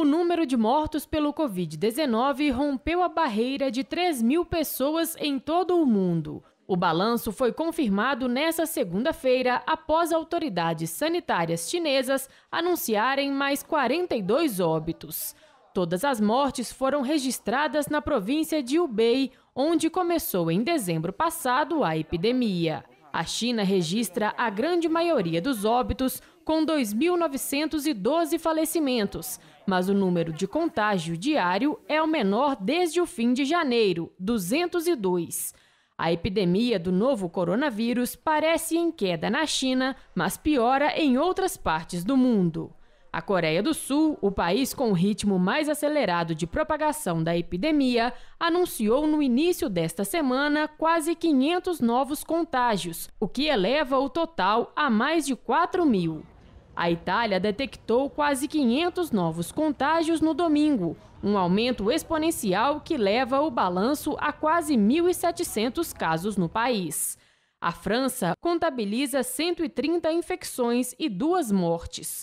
o número de mortos pelo Covid-19 rompeu a barreira de 3 mil pessoas em todo o mundo. O balanço foi confirmado nesta segunda-feira após autoridades sanitárias chinesas anunciarem mais 42 óbitos. Todas as mortes foram registradas na província de Hubei, onde começou em dezembro passado a epidemia. A China registra a grande maioria dos óbitos, com 2.912 falecimentos, mas o número de contágio diário é o menor desde o fim de janeiro 202. A epidemia do novo coronavírus parece em queda na China, mas piora em outras partes do mundo. A Coreia do Sul, o país com o ritmo mais acelerado de propagação da epidemia, anunciou no início desta semana quase 500 novos contágios, o que eleva o total a mais de 4 mil. A Itália detectou quase 500 novos contágios no domingo, um aumento exponencial que leva o balanço a quase 1.700 casos no país. A França contabiliza 130 infecções e duas mortes.